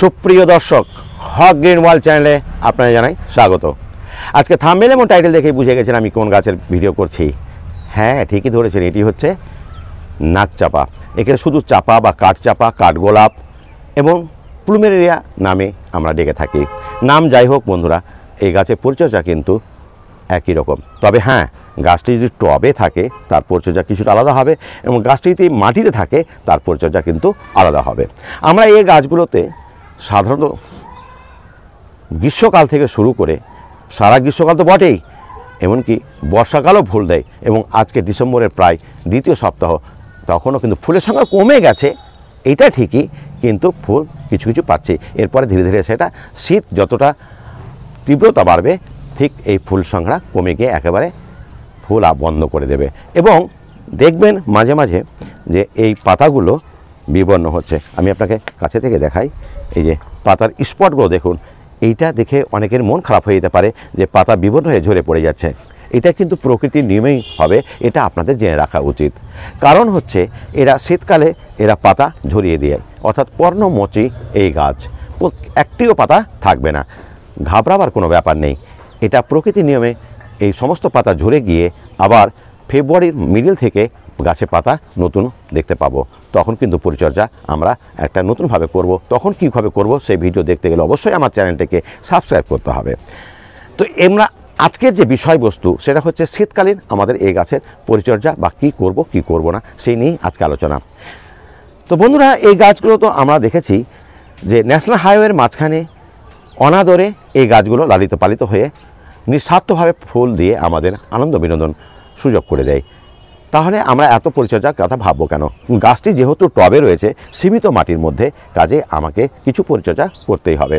সুপ্রিয় দর্শক হক গ্রিন ওয়াল চ্যানেলে আপনাদের জানাই স্বাগত আজকে থামবেল এবং টাইটেল দেখেই বুঝে গেছেন আমি কোন গাছের ভিডিও করছি হ্যাঁ ঠিকই ধরেছেন এটি হচ্ছে নাক চাপা এখানে শুধু চাপা বা কাঠ চাপা কাঠ গোলাপ এবং প্লুমেরিয়া নামে আমরা ডেকে থাকি নাম যাই হোক বন্ধুরা এই গাছের পরিচর্যা কিন্তু একই রকম তবে হ্যাঁ গাছটি যদি টবে থাকে তার পরিচর্যা কিছুটা আলাদা হবে এবং গাছটি যদি মাটিতে থাকে তার পরিচর্যা কিন্তু আলাদা হবে আমরা এই গাছগুলোতে সাধারণত গ্রীষ্মকাল থেকে শুরু করে সারা গ্রীষ্মকাল তো বটেই এমনকি বর্ষাকালও ফুল দেয় এবং আজকে ডিসেম্বরের প্রায় দ্বিতীয় সপ্তাহ তখনও কিন্তু ফুলের সংখ্যা কমে গেছে এটা ঠিকই কিন্তু ফুল কিছু কিছু পাচ্ছে এরপরে ধীরে ধীরে সেটা শীত যতটা তীব্রতা বাড়বে ঠিক এই ফুল সংখ্যা কমে গিয়ে একেবারে ফুল বন্ধ করে দেবে এবং দেখবেন মাঝে মাঝে যে এই পাতাগুলো বিবর্ণ হচ্ছে আমি আপনাকে কাছে থেকে দেখাই এই যে পাতার স্পটগুলো দেখুন এইটা দেখে অনেকের মন খারাপ হয়ে যেতে পারে যে পাতা বিবর্ণ হয়ে ঝরে পড়ে যাচ্ছে এটা কিন্তু প্রকৃতির নিয়মেই হবে এটা আপনাদের জেনে রাখা উচিত কারণ হচ্ছে এরা শীতকালে এরা পাতা ঝরিয়ে দেয় অর্থাৎ পর্ণমচি এই গাছ একটিও পাতা থাকবে না ঘাবড়াবার কোনো ব্যাপার নেই এটা প্রকৃতি নিয়মে এই সমস্ত পাতা ঝরে গিয়ে আবার ফেব্রুয়ারির মিডিল থেকে গাছে পাতা নতুন দেখতে পাবো তখন কিন্তু পরিচর্যা আমরা একটা নতুনভাবে করব তখন কীভাবে করব সেই ভিডিও দেখতে গেলে অবশ্যই আমার চ্যানেলটাকে সাবস্ক্রাইব করতে হবে তো আমরা আজকের যে বিষয়বস্তু সেটা হচ্ছে শীতকালীন আমাদের এই গাছের পরিচর্যা বা কী করব কি করব না সেই নিয়েই আজকে আলোচনা তো বন্ধুরা এই গাছগুলো তো আমরা দেখেছি যে ন্যাশনাল হাইওয়ের মাঝখানে অনাদরে এই গাছগুলো লালিত পালিত হয়ে নিঃস্বার্থভাবে ফুল দিয়ে আমাদের আনন্দ বিনোদন সুযোগ করে দেয় তাহলে আমরা এত পরিচর্যার কথা ভাববো কেন গাছটি যেহেতু টবে রয়েছে সীমিত মাটির মধ্যে কাজে আমাকে কিছু পরিচর্যা করতেই হবে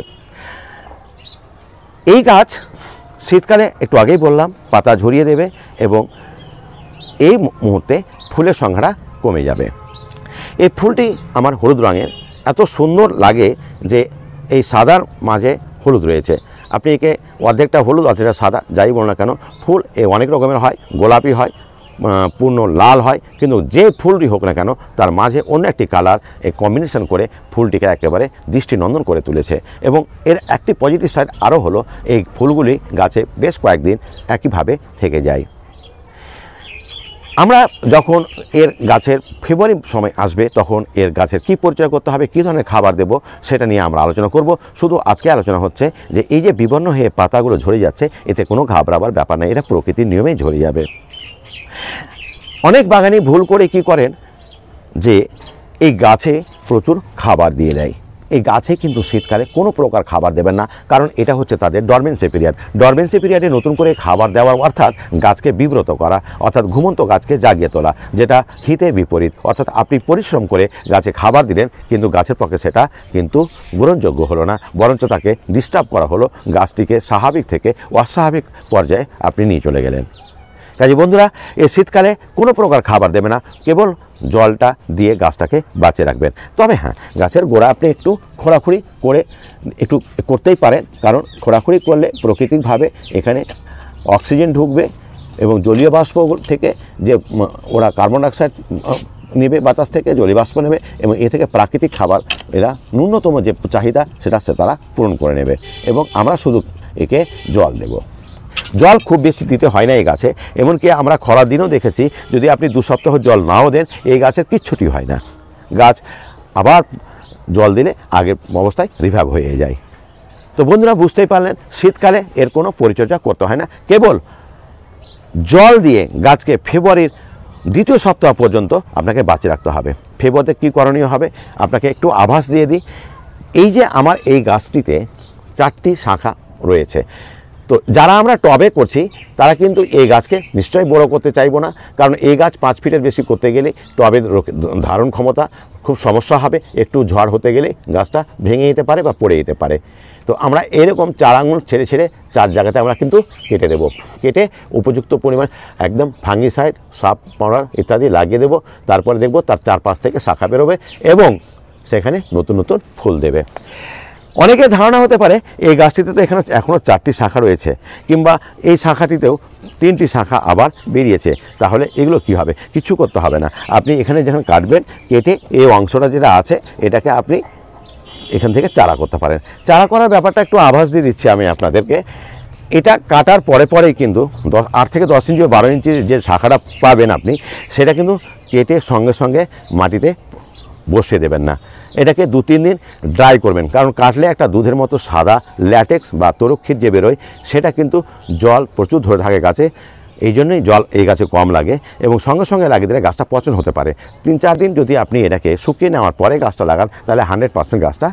এই গাছ শীতকালে একটু আগেই বললাম পাতা ঝরিয়ে দেবে এবং এই মুহূর্তে ফুলের সংখ্যাটা কমে যাবে এই ফুলটি আমার হলুদ রঙের এত সুন্দর লাগে যে এই সাদার মাঝে হলুদ রয়েছে আপনি একে অর্ধেকটা হলুদ অর্ধেকটা সাদা যাই বলুন না কেন ফুল এ অনেক রকমের হয় গোলাপি হয় পূর্ণ লাল হয় কিন্তু যে ফুলটি হোক না কেন তার মাঝে অন্য একটি কালার কম্বিনেশন করে ফুলটিকে একেবারে দৃষ্টিনন্দন করে তুলেছে এবং এর একটি পজিটিভ সাইড আরও হলো এই ফুলগুলি গাছে বেশ কয়েকদিন একইভাবে থেকে যায় আমরা যখন এর গাছের ফেব্রুয়ারি সময় আসবে তখন এর গাছের কি পরিচয় করতে হবে কী ধরনের খাবার দেব সেটা নিয়ে আমরা আলোচনা করব শুধু আজকে আলোচনা হচ্ছে যে এই যে বিবর্ণ হয়ে পাতাগুলো ঝরে যাচ্ছে এতে কোনো ঘাবড়াবার ব্যাপার নেই এটা প্রকৃতির নিয়মেই ঝরে যাবে অনেক বাগানি ভুল করে কি করেন যে এই গাছে প্রচুর খাবার দিয়ে দেয় এই গাছে কিন্তু শীতকালে কোনো প্রকার খাবার দেবেন না কারণ এটা হচ্ছে তাদের ডরমেন্সি পিরিয়ড ডরমেন্সি পিরিয়ডে নতুন করে খাবার দেওয়া অর্থাৎ গাছকে বিব্রত করা অর্থাৎ ঘুমন্ত গাছকে জাগিয়ে তোলা যেটা হিতে বিপরীত অর্থাৎ আপনি পরিশ্রম করে গাছে খাবার দিলেন কিন্তু গাছের পক্ষে সেটা কিন্তু গ্রহণযোগ্য হলো না বরঞ্চ তাকে ডিস্টার্ব করা হলো গাছটিকে স্বাভাবিক থেকে অস্বাভাবিক পর্যায়ে আপনি নিয়ে চলে গেলেন কাজে বন্ধুরা এই শীতকালে কোনো প্রকার খাবার দেবে না কেবল জলটা দিয়ে গাছটাকে বাঁচিয়ে রাখবেন তবে হ্যাঁ গাছের গোড়া আপনি একটু খোঁড়াখুড়ি করে একটু করতেই পারেন কারণ খোঁড়াখুড়ি করলে প্রকৃতিকভাবে এখানে অক্সিজেন ঢুকবে এবং জলীয় বাষ্প থেকে যে ওরা কার্বন ডাইঅক্সাইড নেবে বাতাস থেকে জলীয়বাষ্প নেবে এবং এ থেকে প্রাকৃতিক খাবার এরা ন্যূনতম যে চাহিদা সেটা সে তারা পূরণ করে নেবে এবং আমরা শুধু একে জল দেবো জল খুব বেশি দিতে হয় না এই গাছে এমনকি আমরা খরার দিনও দেখেছি যদি আপনি দু সপ্তাহ জল নাও দেন এই গাছের কিচ্ছুটি হয় না গাছ আবার জল দিলে আগের অবস্থায় রিভাইভ হয়ে যায় তো বন্ধুরা বুঝতেই পারলেন শীতকালে এর কোনো পরিচর্যা করতে হয় না কেবল জল দিয়ে গাছকে ফেব্রুয়ারির দ্বিতীয় সপ্তাহ পর্যন্ত আপনাকে বাঁচিয়ে রাখতে হবে ফেব্রুয়ারিতে কী করণীয় হবে আপনাকে একটু আভাস দিয়ে দিই এই যে আমার এই গাছটিতে চারটি শাখা রয়েছে তো যারা আমরা টবে করছি তারা কিন্তু এই গাছকে নিশ্চয়ই বড় করতে চাইবো না কারণ এই গাছ পাঁচ ফিটের বেশি করতে গেলে টবের ধারণ ক্ষমতা খুব সমস্যা হবে একটু ঝড় হতে গেলে গাছটা ভেঙে যেতে পারে বা পড়ে যেতে পারে তো আমরা এরকম চার আঙুল ছেড়ে ছেড়ে চার জায়গাতে আমরা কিন্তু কেটে দেব কেটে উপযুক্ত পরিমাণ একদম সাইড সাপ পাউডার ইত্যাদি লাগিয়ে দেব তারপরে দেখব তার চারপাশ থেকে শাখা বেরোবে এবং সেখানে নতুন নতুন ফুল দেবে অনেকে ধারণা হতে পারে এই গাছটিতে তো এখানে এখনও চারটি শাখা রয়েছে কিংবা এই শাখাটিতেও তিনটি শাখা আবার বেরিয়েছে তাহলে এগুলো কি হবে কিছু করতে হবে না আপনি এখানে যখন কাটবেন কেটে এই অংশটা যেটা আছে এটাকে আপনি এখান থেকে চারা করতে পারেন চারা করার ব্যাপারটা একটু আভাস দিয়ে দিচ্ছি আমি আপনাদেরকে এটা কাটার পরে পরেই কিন্তু দশ আট থেকে দশ ইঞ্চি বারো ইঞ্চির যে শাখাটা পাবেন আপনি সেটা কিন্তু কেটে সঙ্গে সঙ্গে মাটিতে বসিয়ে দেবেন না এটাকে দু তিন দিন ড্রাই করবেন কারণ কাটলে একটা দুধের মতো সাদা ল্যাটেক্স বা তরক্ষীর যে বেরোয় সেটা কিন্তু জল প্রচুর ধরে থাকে গাছে এই জন্যই জল এই গাছে কম লাগে এবং সঙ্গে সঙ্গে লাগিয়ে দিলে গাছটা পচন হতে পারে তিন চার দিন যদি আপনি এটাকে শুকিয়ে নেওয়ার পরে গাছটা লাগান তাহলে হান্ড্রেড পার্সেন্ট গাছটা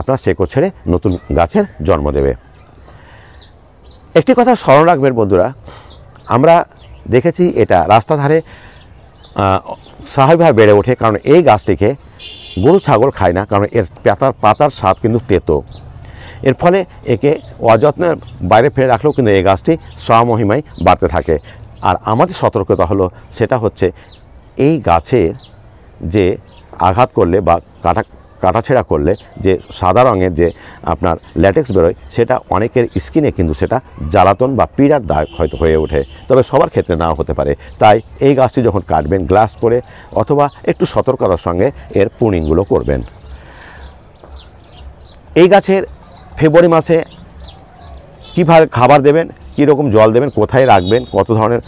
আপনার সেকো ছেড়ে নতুন গাছের জন্ম দেবে একটি কথা স্মরণ রাখবেন বন্ধুরা আমরা দেখেছি এটা রাস্তাধারে স্বাভাবিকভাবে বেড়ে ওঠে কারণ এই গাছটিকে গরু ছাগল খায় না কারণ এর পাতার পাতার স্বাদ কিন্তু তেতো এর ফলে একে অযত্নের বাইরে ফেলে রাখলেও কিন্তু এই গাছটি স্বমহিমায় বাড়তে থাকে আর আমাদের সতর্কতা হলো সেটা হচ্ছে এই গাছের যে আঘাত করলে বা কাটা কাটাছেড়া করলে যে সাদা রঙের যে আপনার ল্যাটেক্স বেরোয় সেটা অনেকের স্কিনে কিন্তু সেটা জ্বালাতন বা পীড়ার দায়ক হয়তো হয়ে ওঠে তবে সবার ক্ষেত্রে নাও হতে পারে তাই এই গাছটি যখন কাটবেন গ্লাস করে অথবা একটু সতর্কতার সঙ্গে এর পুনিংগুলো করবেন এই গাছের ফেব্রুয়ারি মাসে কীভাবে খাবার দেবেন কীরকম জল দেবেন কোথায় রাখবেন কত ধরনের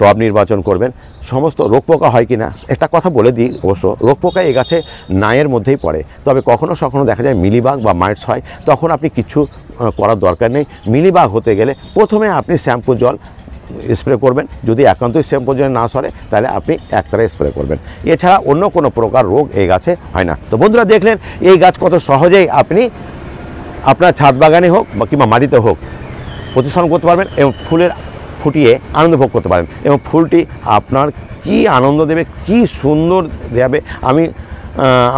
টব নির্বাচন করবেন সমস্ত রোগ পোকা হয় কি না একটা কথা বলে দিই অবশ্য রোগ পোকা এই গাছে নায়ের মধ্যেই পড়ে তবে কখনও সখনও দেখা যায় মিলিবাগ বা মাইটস হয় তখন আপনি কিছু করার দরকার নেই মিলিবাগ হতে গেলে প্রথমে আপনি শ্যাম্পু জল স্প্রে করবেন যদি একান্তই শ্যাম্পু জল না সরে তাহলে আপনি একতারা স্প্রে করবেন এছাড়া অন্য কোনো প্রকার রোগ এই গাছে হয় না তো বন্ধুরা দেখলেন এই গাছ কত সহজেই আপনি আপনার ছাদ বাগানে হোক বা কিংবা মাটিতে হোক প্রতিষ্ঠান করতে পারবেন এবং ফুলের ফুটিয়ে আনন্দ ভোগ করতে পারেন এবং ফুলটি আপনার কি আনন্দ দেবে কি সুন্দর দেবে আমি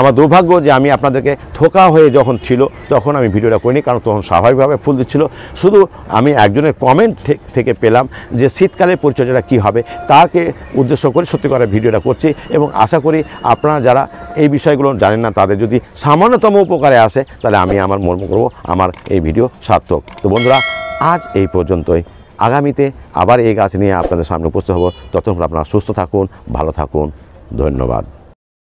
আমার দুর্ভাগ্য যে আমি আপনাদেরকে থোকা হয়ে যখন ছিল তখন আমি ভিডিওটা করিনি কারণ তখন স্বাভাবিকভাবে ফুল দিচ্ছিল শুধু আমি একজনের কমেন্ট থেকে পেলাম যে শীতকালের পরিচর্যাটা কি হবে তাকে উদ্দেশ্য করে সত্যি করে ভিডিওটা করছি এবং আশা করি আপনারা যারা এই বিষয়গুলো জানেন না তাদের যদি সামান্যতম উপকারে আসে তাহলে আমি আমার মর্ম করবো আমার এই ভিডিও সার্থক তো বন্ধুরা আজ এই পর্যন্তই আগামীতে আবার এই গাছ নিয়ে আপনাদের সামনে উপস্থিত হব ততক্ষণ আপনারা সুস্থ থাকুন ভালো থাকুন ধন্যবাদ